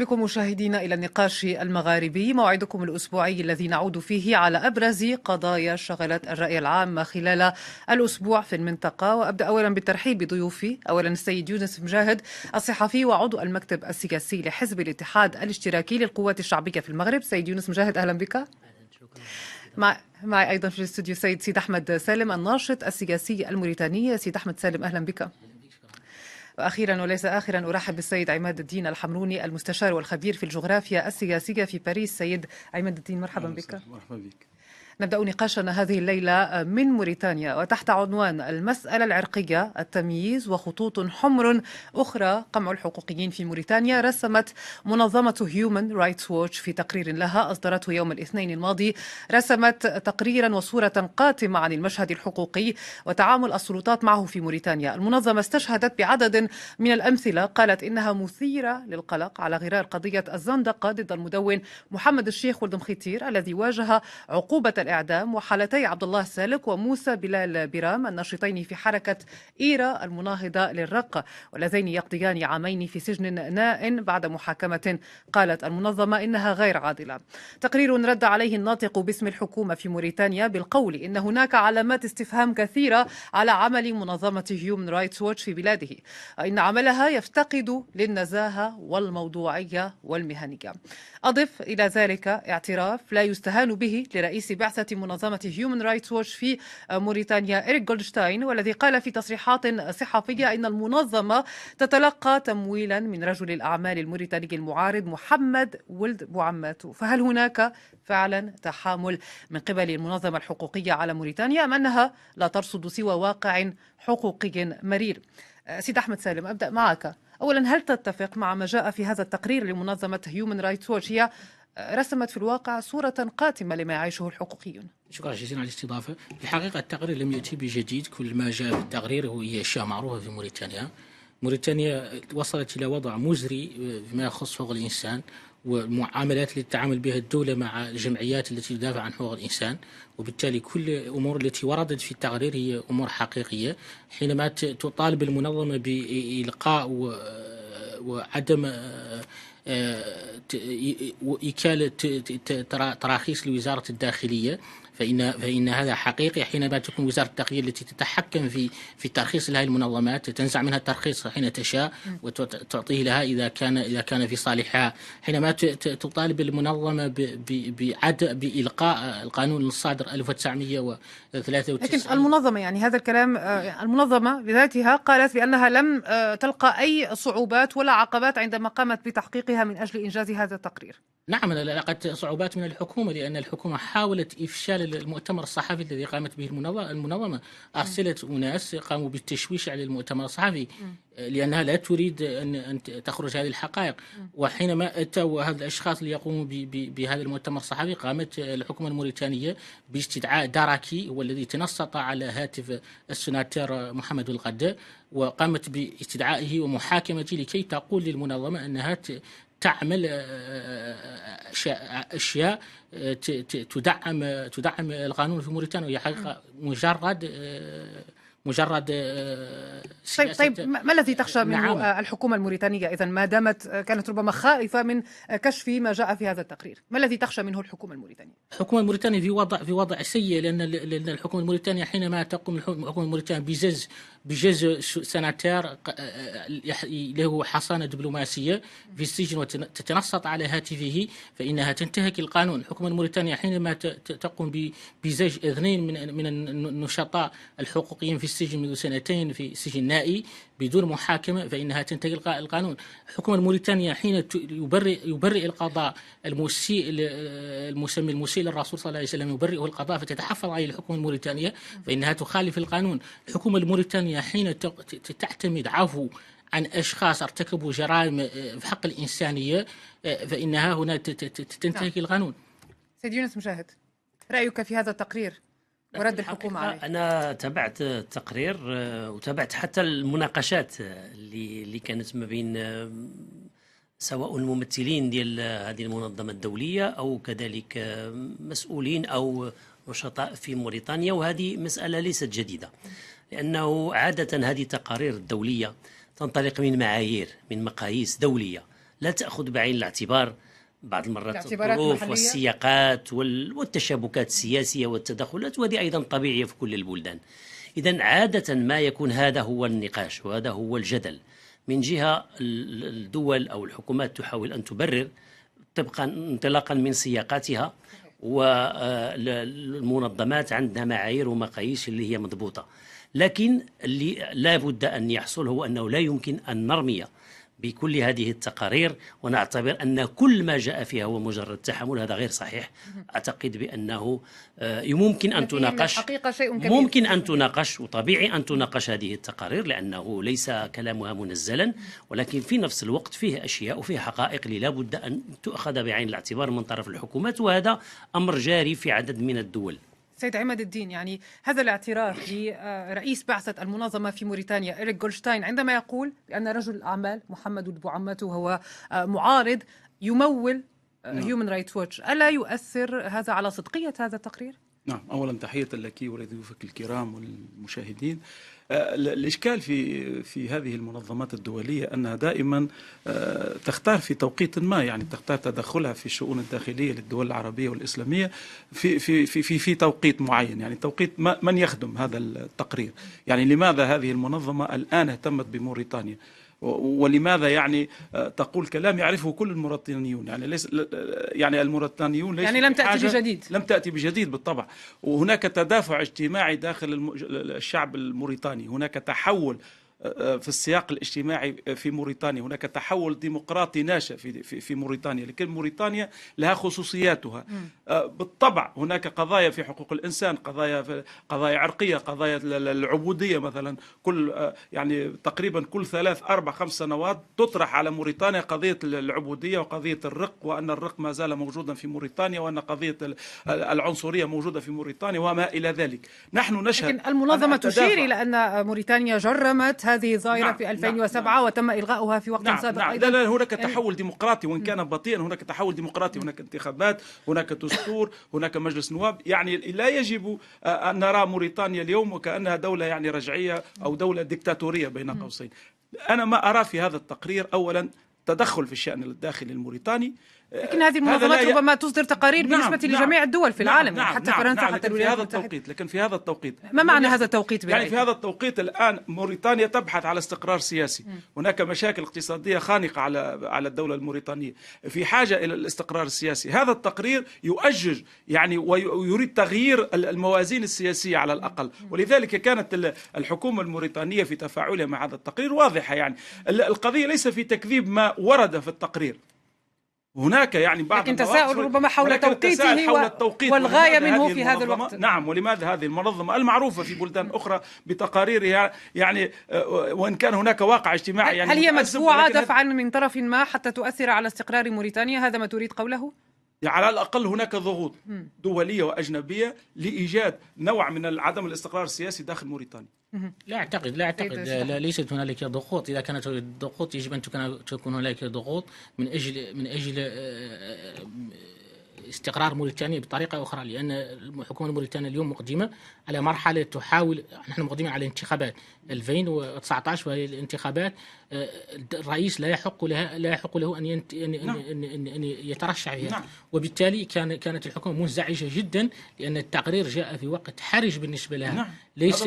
بكم مشاهدينا إلى النقاش المغاربي موعدكم الأسبوعي الذي نعود فيه على أبرز قضايا شغلت الرأي العام خلال الأسبوع في المنطقة وأبدأ أولا بالترحيب بضيوفي أولا السيد يونس مجاهد الصحفي وعضو المكتب السياسي لحزب الاتحاد الاشتراكي للقوات الشعبية في المغرب سيد يونس مجاهد أهلا بك مع معي أيضا في الاستوديو سيد سيد أحمد سالم الناشط السياسي الموريتاني سيد أحمد سالم أهلا بك أهلا. وأخيرا وليس آخرا أرحب بالسيد عماد الدين الحمروني المستشار والخبير في الجغرافيا السياسية في باريس سيد عماد الدين مرحبا بك مرحبا بك نبدأ نقاشنا هذه الليلة آه، من موريتانيا وتحت عنوان المسألة العرقية التمييز وخطوط حمر أخرى قمع الحقوقيين في موريتانيا رسمت منظمة هيومن رايتس ووتش في تقرير لها أصدرته يوم الاثنين الماضي رسمت تقريرا وصورة قاتمة عن المشهد الحقوقي وتعامل السلطات معه في موريتانيا المنظمة استشهدت بعدد من الأمثلة قالت إنها مثيرة للقلق على غرار قضية الزندقة ضد المدون محمد الشيخ ولد مخيتير الذي واجه عقوبة الإعدام وحالتي عبد الله سالك وموسى بلال برام الناشطين في حركة إيرا المناهضة للرق واللذين يقضيان عامين في سجن ناء بعد محاكمة قالت المنظمة إنها غير عادلة تقرير رد عليه الناطق باسم الحكومة في موريتانيا بالقول إن هناك علامات استفهام كثيرة على عمل منظمة هيومن رايتس ووتش في بلاده إن عملها يفتقد للنزاهة والموضوعية والمهنية أضف إلى ذلك اعتراف لا يستهان به لرئيس بعثة لبعثة منظمة هيومن رايتس ووتش في موريتانيا إريك جولدشتاين والذي قال في تصريحات صحفية إن المنظمة تتلقى تمويلا من رجل الأعمال الموريتاني المعارض محمد ولد بوعماتو فهل هناك فعلا تحامل من قبل المنظمة الحقوقية على موريتانيا أم أنها لا ترصد سوى واقع حقوقي مرير أه، سيد أحمد سالم أبدأ معك أولا هل تتفق مع ما جاء في هذا التقرير لمنظمة هيومن رايتس ووتش هي رسمت في الواقع صورة قاتمة لما يعيشه الحقوقيون شكرا جزيلا على الاستضافة في الحقيقة التقرير لم يأتي بجديد كل ما جاء في التقرير هو هي أشياء معروفة في موريتانيا موريتانيا وصلت إلى وضع مزري آه، فيما يخص حقوق الإنسان والمعاملات التي تتعامل بها الدولة مع الجمعيات التي تدافع عن حقوق الإنسان وبالتالي كل الأمور التي وردت في التقرير هي أمور حقيقية حينما تطالب المنظمة بإلقاء آه، وعدم آه، آه، وكاله تراخيص لوزاره الداخليه فإن فإن هذا حقيقي حينما تكون وزارة التغذية التي تتحكم في في ترخيص لهذه المنظمات تنزع منها الترخيص حين تشاء وتعطيه لها إذا كان إذا كان في صالحها حينما تطالب المنظمة بعد بإلقاء القانون الصادر 1993 لكن المنظمة يعني هذا الكلام آه، المنظمة بذاتها قالت بأنها لم آه، تلقى أي صعوبات ولا عقبات عندما قامت بتحقيقها من أجل إنجاز هذا التقرير نعم لقد صعوبات من الحكومة لأن الحكومة حاولت إفشال المؤتمر الصحفي الذي قامت به المنظمة أرسلت أناس قاموا بالتشويش على المؤتمر الصحفي لأنها لا تريد أن تخرج هذه الحقائق وحينما أتوا هذه الأشخاص ليقوموا بهذا المؤتمر الصحفي قامت الحكومة الموريتانية باستدعاء داراكي هو الذي تنصت على هاتف السناتير محمد الغداء وقامت باستدعائه ومحاكمته لكي تقول للمنظمة أنها تعمل آه، آه، آه، اشياء تدعم تدعم القانون في موريتانيا وهي حقيقه مجرد مجرد طيب طيب ما الذي تخشى منه الحكومه الموريتانيه اذا ما دامت كانت ربما خائفه من كشف ما جاء في هذا التقرير، ما الذي تخشى منه الحكومه الموريتانيه؟ الحكومه الموريتانيه في وضع في وضع سيء لان الحكومه الموريتانيه حينما تقوم الحكومه الموريتانيه بزز بجزء سناتير آه، آه، له حصانة دبلوماسية في السجن وتتنصت على هاتفه فإنها تنتهك القانون حكومة موريتانيا حينما تقوم بزج اثنين من من النشطاء الحقوقيين في السجن منذ سنتين في سجن نائي بدون محاكمة فإنها تنتهي القانون حكومة الموريتانيا حين يبرئ, يبرئ القضاء المسيء المسمي المسيء للرسول صلى الله عليه وسلم يبرئه القضاء فتتحفظ عليه الحكومة الموريتانية فإنها تخالف القانون الحكومة الموريتانية حين تعتمد عفو عن اشخاص ارتكبوا جرائم آه، في حق الانسانيه آه، فانها هنا تنتهك نعم. القانون. سيد يونس مشاهد رايك في هذا التقرير؟ ورد الحكومه عليه انا تابعت التقرير آه، وتابعت حتى المناقشات اللي اللي كانت ما بين آه، سواء الممثلين ديال هذه المنظمه الدوليه او كذلك آه، مسؤولين او نشطاء في موريتانيا وهذه مساله ليست جديده لانه عاده هذه التقارير الدوليه تنطلق من معايير من مقاييس دوليه لا تاخذ بعين الاعتبار بعض المرات الظروف والسياقات والتشابكات السياسية والتدخلات وهذه أيضا طبيعية في كل البلدان إذا عادة ما يكون هذا هو النقاش وهذا هو الجدل من جهة الدول أو الحكومات تحاول أن تبرر طبقا انطلاقا من سياقاتها والمنظمات آه، عندها معايير ومقاييس اللي هي مضبوطة لكن اللي لا بد أن يحصل هو أنه لا يمكن أن نرمي بكل هذه التقارير ونعتبر أن كل ما جاء فيها هو مجرد تحمل هذا غير صحيح أعتقد بأنه ممكن آه، أن تناقش ممكن أن تناقش وطبيعي أن تناقش هذه التقارير لأنه ليس كلامها منزلا ولكن في نفس الوقت فيه أشياء وفيه حقائق لا بد أن تؤخذ بعين الاعتبار من طرف الحكومات وهذا أمر جاري في عدد من الدول سيد عماد الدين يعني هذا الاعتراف لرئيس بعثة المنظمة في موريتانيا إريك جولشتاين عندما يقول بأن رجل الأعمال محمد البوعمتو هو معارض يمول هيومن رايتس ووتش ألا يؤثر هذا على صدقية هذا التقرير؟ نعم اولا تحيه لك ولضيوفك الكرام والمشاهدين آه، الاشكال في في هذه المنظمات الدوليه انها دائما آه، تختار في توقيت ما يعني تختار تدخلها في الشؤون الداخليه للدول العربيه والاسلاميه في في في في, في توقيت معين يعني توقيت من يخدم هذا التقرير يعني لماذا هذه المنظمه الان اهتمت بموريتانيا ولماذا يعني آه، تقول كلام يعرفه كل الموريتانيون يعني ليس يعني الموريتانيون ليس يعني لم تاتي بجديد لم تاتي بجديد بالطبع وهناك تدافع اجتماعي داخل الشعب الموريتاني هناك تحول في السياق الاجتماعي في موريتانيا هناك تحول ديمقراطي ناشئ في في موريتانيا لكن موريتانيا لها خصوصياتها آه، بالطبع هناك قضايا في حقوق الانسان قضايا قضايا عرقيه قضايا العبوديه مثلا كل آه، يعني تقريبا كل ثلاث اربع خمس سنوات تطرح على موريتانيا قضيه العبوديه وقضيه الرق وان الرق ما زال موجودا في موريتانيا وان قضيه العنصريه موجوده في موريتانيا وما الى ذلك نحن نشهد لكن المنظمه تشير الى ان موريتانيا جرمت هذه ظاهرة نعم في 2007 نعم،, نعم وتم إلغاؤها في وقت نعم سابق نعم أيضا لا لا هناك يعني تحول ديمقراطي وإن كان بطيئا هناك تحول ديمقراطي هناك انتخابات هناك دستور هناك مجلس نواب يعني لا يجب آه، أن نرى موريتانيا اليوم وكأنها دولة يعني رجعية أو دولة ديكتاتورية بين قوسين أنا ما أرى في هذا التقرير أولا تدخل في الشأن الداخلي الموريتاني لكن هذه آه، المنظمات ربما تصدر تقارير نعم بالنسبه نعم لجميع الدول في نعم العالم نعم حتى نعم فرنسا نعم حتى الولايات المتحده التوقيت لكن في هذا التوقيت ما معنى يعني هذا التوقيت يعني في هذا التوقيت الان موريتانيا تبحث على استقرار سياسي هناك مشاكل اقتصاديه خانقه على على الدوله الموريتانيه في حاجه الى الاستقرار السياسي هذا التقرير يؤجج يعني ويريد تغيير الموازين السياسيه على الاقل ولذلك كانت الحكومه الموريتانيه في تفاعلها مع هذا التقرير واضحه يعني القضيه ليس في تكذيب ما ورد في التقرير هناك يعني بعض لكن تساؤل ربما حول توقيته حول التوقيت والغاية منه في هذا الوقت نعم ولماذا هذه المنظمة المعروفة في بلدان أخرى بتقاريرها يعني آه، وإن كان هناك واقع اجتماعي يعني هل هي مدفوعة دفعا من طرف ما حتى تؤثر على استقرار موريتانيا هذا ما تريد قوله؟ يعني على الاقل هناك ضغوط دوليه واجنبيه لايجاد نوع من عدم الاستقرار السياسي داخل موريتانيا. لا اعتقد لا اعتقد إيه، لا ليست هنالك ضغوط اذا كانت ضغوط يجب ان تكون هنالك ضغوط من اجل من اجل آه، آه، استقرار موريتانيا بطريقة أخرى لأن الحكومة الموريتانية اليوم مقدمة على مرحلة تحاول نحن مقدمين على انتخابات 2019 وهي الانتخابات آه، الرئيس لا يحق لها لا يحق له أن ينت... أن... نعم. أن... أن... أن يترشح فيها نعم. وبالتالي كان كانت الحكومة منزعجة جدا لأن التقرير جاء في وقت حرج بالنسبة لها نعم. ليس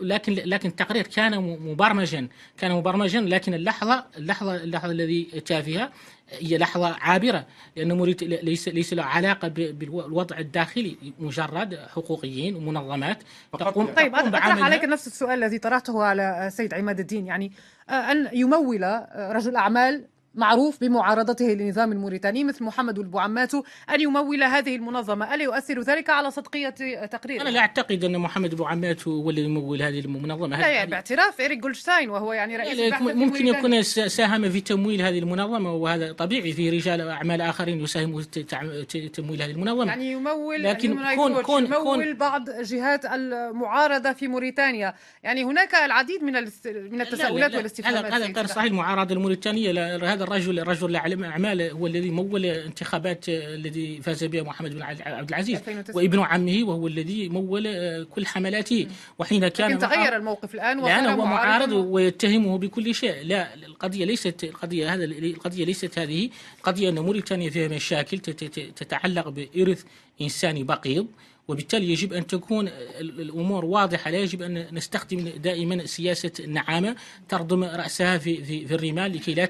لكن لكن التقرير كان مبرمجا كان مبرمجا لكن اللحظة اللحظة اللحظة الذي تافهة هي لحظة عابرة لأنه مريد ليس ليس له علاقة بالوضع الداخلي مجرد حقوقيين ومنظمات تقوم يعني طيب تقوم أطرح عليك نفس السؤال الذي طرحته على سيد عماد الدين يعني آه، أن يمول آه، رجل أعمال معروف بمعارضته للنظام الموريتاني مثل محمد البوعماتو أن يمول هذه المنظمة ألا يؤثر ذلك على صدقية تقرير أنا لا أعتقد أن محمد البوعماتو هو اللي يمول هذه المنظمة لا يعني باعتراف إيريك جولشتاين وهو يعني رئيس ممكن يكون ساهم في تمويل هذه المنظمة وهذا طبيعي في رجال أعمال آخرين يساهموا في تمويل هذه المنظمة يعني يمول لكن كون كون يمول بعض جهات المعارضة في موريتانيا يعني هناك العديد من من التساؤلات والاستفهامات هذا غير صحيح المعارضة الموريتانية هذا هذا الرجل رجل الاعمال هو الذي مول انتخابات آه، الذي فاز بها محمد بن عبد العزيز وابن عمه وهو الذي مول آه، كل حملاته وحين كان لكن تغير الموقف الان الان هو معارض ويتهمه بكل شيء لا القضيه ليست القضيه هذا القضيه ليست هذه القضيه ان موريتانيا فيها مشاكل تتعلق بارث انساني بقيض وبالتالي يجب أن تكون الأمور واضحة لا يجب أن نستخدم دائما سياسة النعامة ترضم رأسها في, في, في الرمال لكي لا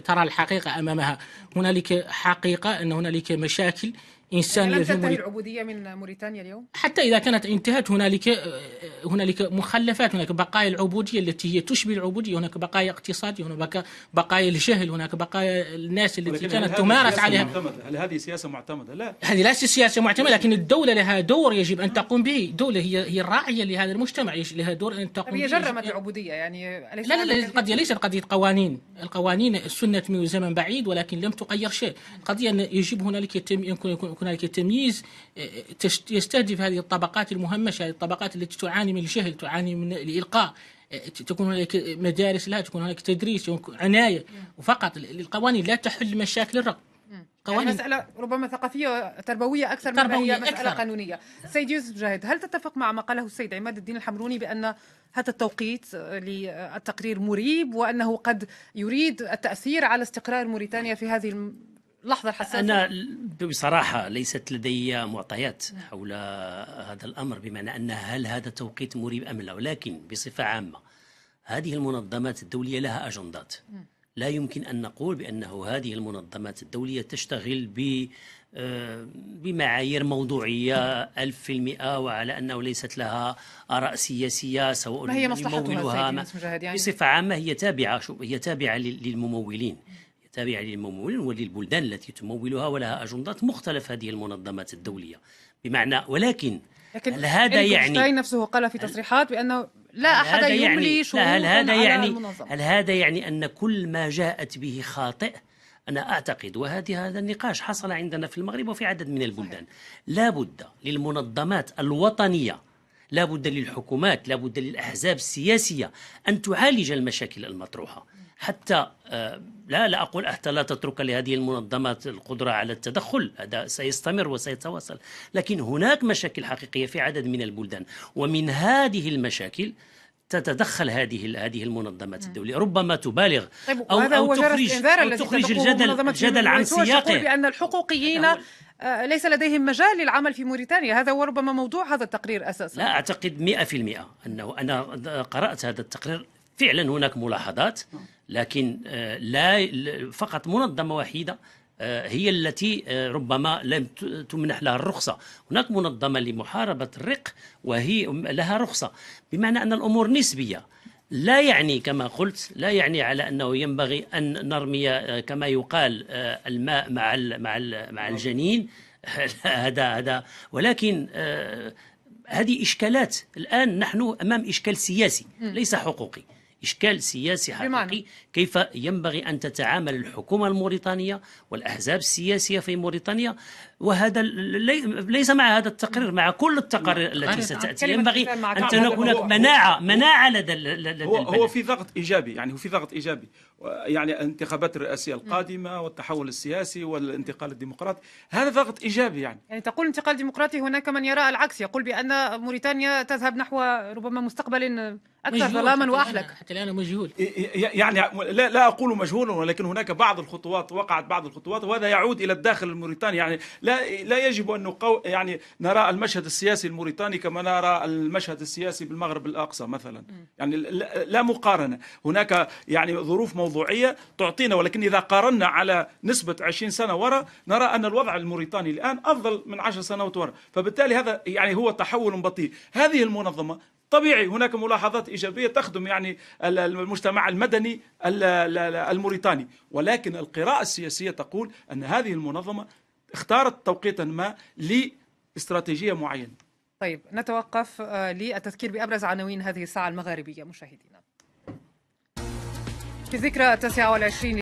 ترى الحقيقة أمامها هنالك حقيقة أن هنالك مشاكل انسان يعني لم تنتهي موريت... العبوديه من موريتانيا اليوم؟ حتى اذا كانت انتهت هنالك هنالك مخلفات، هناك بقايا العبوديه التي هي تشبه العبوديه، هناك بقايا اقتصاديه، هناك بقايا الجهل، هناك بقايا الناس التي كانت تمارس عليها معتمدة. هل هذه سياسه معتمده؟ لا هذه ليست سياسه معتمده لكن الدوله لها دور يجب ان تقوم به، الدوله هي هي الراعيه لهذا المجتمع لها دور ان تقوم هي جرمت العبوديه يعني لا لا, لا القضيه ليست قضيه قوانين، القوانين سنت من زمن بعيد ولكن لم تغير شيء، القضيه يجب هنالك يتم يكون هناك تمييز آه، يستهدف هذه الطبقات المهمشه هذه الطبقات التي تعاني من الجهل تعاني من الالقاء آه، تكون هناك مدارس لها تكون هناك تدريس عنايه نعم. وفقط القوانين لا تحل مشاكل الرقم نعم. يعني قوانين يعني مسألة ربما ثقافية تربوية أكثر من هي مسألة أكثر. قانونية سيد يوسف جاهد هل تتفق مع ما قاله السيد عماد الدين الحمروني بأن هذا التوقيت للتقرير مريب وأنه قد يريد التأثير على استقرار موريتانيا في هذه لحظة حساسة أنا بصراحة ليست لدي معطيات حول هذا الأمر بمعنى أن هل هذا توقيت مريب أم لا ولكن بصفة عامة هذه المنظمات الدولية لها أجندات لا يمكن أن نقول بأنه هذه المنظمات الدولية تشتغل ب آه، بمعايير موضوعية ألف في المئة وعلى أنه ليست لها آراء سياسية سواء ما هي مصلحتها يعني بصفة عامة هي تابعة هي تابعة للممولين التابعة للممول وللبلدان التي تمولها ولها أجندات مختلف هذه المنظمات الدولية بمعنى ولكن لكن هل هذا يعني نفسه قال في تصريحات بأنه لا أحد يملي يعني شروطا هل هذا يعني, يعني المنظمة. هل هذا يعني أن كل ما جاءت به خاطئ أنا أعتقد وهذه هذا النقاش حصل عندنا في المغرب وفي عدد من البلدان لابد للمنظمات الوطنية لابد للحكومات لابد للأحزاب السياسية أن تعالج المشاكل المطروحة حتى آه، لا لا أقول حتى لا تترك لهذه المنظمات القدرة على التدخل هذا سيستمر وسيتواصل لكن هناك مشاكل حقيقية في عدد من البلدان ومن هذه المشاكل تتدخل هذه هذه المنظمات الدوليه ربما تبالغ طيب او او تخرج أو تخرج الجدل جدل عن سياقه بان الحقوقيين نعم. آه، ليس لديهم مجال للعمل في موريتانيا هذا هو ربما موضوع هذا التقرير اساسا لا اعتقد 100% انه انا قرات هذا التقرير فعلا هناك ملاحظات لكن آه، لا فقط منظمه وحيده آه، هي التي آه، ربما لم تمنح لها الرخصة هناك منظمة لمحاربة الرق وهي لها رخصة بمعنى أن الأمور نسبية لا يعني كما قلت لا يعني على انه ينبغي ان نرمي كما يقال الماء مع مع مع الجنين هذا هذا ولكن هذه اشكالات الان نحن امام اشكال سياسي ليس حقوقي إشكال سياسي حقيقي كيف ينبغي أن تتعامل الحكومة الموريتانية والأحزاب السياسية في موريتانيا وهذا ليس مع هذا التقرير مع كل التقارير التي ستأتي ينبغي أن تكون هناك مناعة مناعة لدى, البلد هو, هو في ضغط إيجابي يعني هو في ضغط إيجابي يعني الانتخابات الرئاسية القادمة والتحول السياسي والانتقال الديمقراطي هذا ضغط إيجابي يعني يعني تقول انتقال ديمقراطي هناك من يرى العكس يقول بأن موريتانيا تذهب نحو ربما مستقبل اكثر ظلاما واحلك حتى الان مجهول يعني لا لا اقول مجهول ولكن هناك بعض الخطوات وقعت بعض الخطوات وهذا يعود الى الداخل الموريتاني يعني لا لا يجب ان نقو يعني نرى المشهد السياسي الموريتاني كما نرى المشهد السياسي بالمغرب الاقصى مثلا يعني لا مقارنه هناك يعني ظروف موضوعيه تعطينا ولكن اذا قارنا على نسبه 20 سنه وراء نرى ان الوضع الموريتاني الان افضل من 10 سنوات وراء فبالتالي هذا يعني هو تحول بطيء هذه المنظمه طبيعي هناك ملاحظات إيجابية تخدم يعني المجتمع المدني الموريتاني ولكن القراءة السياسية تقول أن هذه المنظمة اختارت توقيتا ما لاستراتيجية معينة طيب نتوقف آه، للتذكير بأبرز عناوين هذه الساعة المغاربية مشاهدينا في ذكرى 29